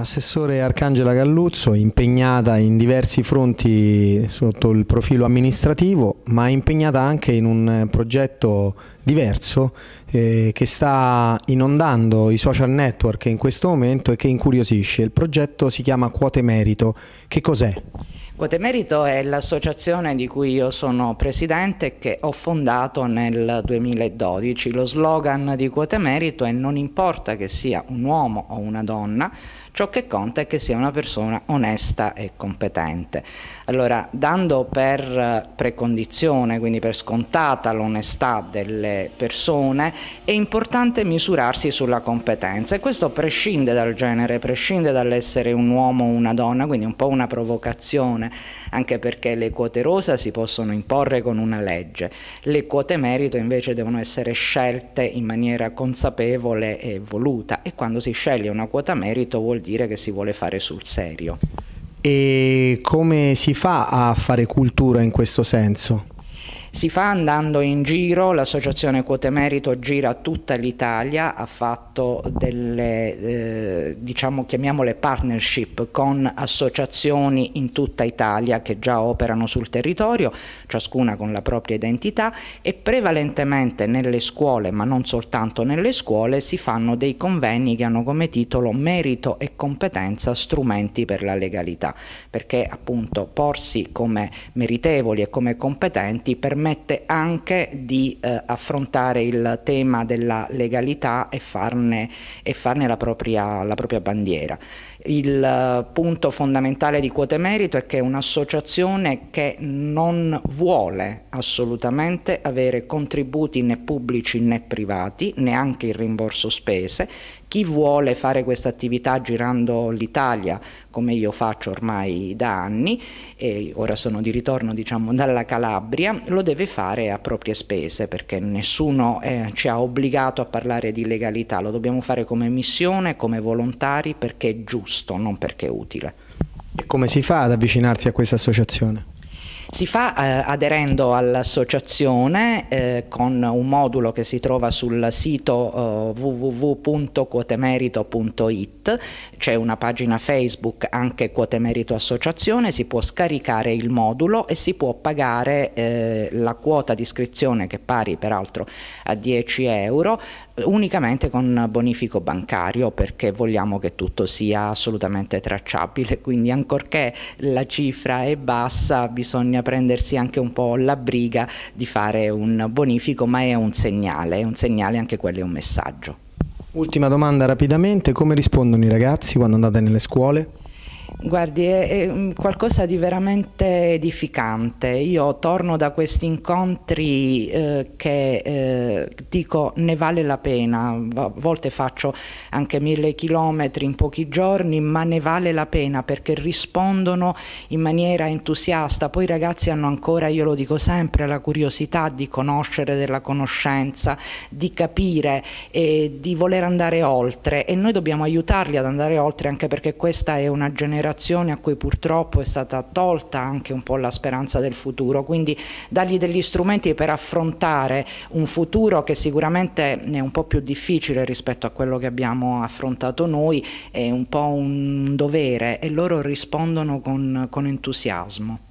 Assessore Arcangela Galluzzo, impegnata in diversi fronti sotto il profilo amministrativo, ma impegnata anche in un progetto diverso eh, che sta inondando i social network in questo momento e che incuriosisce. Il progetto si chiama Quote Merito. Che cos'è? Quotemerito è l'associazione di cui io sono presidente e che ho fondato nel 2012. Lo slogan di Quotemerito è non importa che sia un uomo o una donna, Ciò che conta è che sia una persona onesta e competente. Allora, dando per precondizione, quindi per scontata l'onestà delle persone, è importante misurarsi sulla competenza e questo prescinde dal genere, prescinde dall'essere un uomo o una donna, quindi un po' una provocazione anche perché le quote rosa si possono imporre con una legge, le quote merito invece devono essere scelte in maniera consapevole e voluta e quando si sceglie una quota merito vuol dire che si vuole fare sul serio. E come si fa a fare cultura in questo senso? Si fa andando in giro, l'associazione Quote Merito gira tutta l'Italia, ha fatto delle, eh, diciamo, chiamiamole partnership con associazioni in tutta Italia che già operano sul territorio, ciascuna con la propria identità e prevalentemente nelle scuole, ma non soltanto nelle scuole, si fanno dei convegni che hanno come titolo Merito e competenza strumenti per la legalità, perché appunto porsi come meritevoli e come competenti permette permette anche di eh, affrontare il tema della legalità e farne, e farne la, propria, la propria bandiera. Il eh, punto fondamentale di Quote Merito è che è un'associazione che non vuole assolutamente avere contributi né pubblici né privati, neanche il rimborso spese. Chi vuole fare questa attività girando l'Italia, come io faccio ormai da anni, e ora sono di ritorno diciamo, dalla Calabria, lo deve fare a proprie spese perché nessuno eh, ci ha obbligato a parlare di legalità, lo dobbiamo fare come missione, come volontari perché è giusto giusto, non perché è utile. E come si fa ad avvicinarsi a questa associazione? Si fa eh, aderendo all'associazione eh, con un modulo che si trova sul sito eh, www.quotemerito.it, c'è una pagina Facebook anche Quote Merito Associazione, si può scaricare il modulo e si può pagare eh, la quota di iscrizione che è pari peraltro a 10 euro unicamente con bonifico bancario perché vogliamo che tutto sia assolutamente tracciabile, quindi ancorché la cifra è bassa bisogna bisogna prendersi anche un po' la briga di fare un bonifico, ma è un segnale, è un segnale anche quello è un messaggio. Ultima domanda rapidamente, come rispondono i ragazzi quando andate nelle scuole? Guardi, è, qualcosa di veramente edificante. Io torno da questi incontri eh, che eh, dico ne vale la pena. A volte faccio anche mille chilometri in pochi giorni, ma ne vale la pena perché rispondono in maniera entusiasta. Poi i ragazzi hanno ancora, io lo dico sempre, la curiosità di conoscere della conoscenza, di capire e di voler andare oltre. E noi dobbiamo aiutarli ad andare oltre anche perché questa è una generazione generazione a cui purtroppo è stata tolta anche un po' la speranza del futuro, quindi dargli degli strumenti per affrontare un futuro che sicuramente è un po' più difficile rispetto a quello che abbiamo affrontato noi, è un po' un dovere e loro rispondono con, con entusiasmo.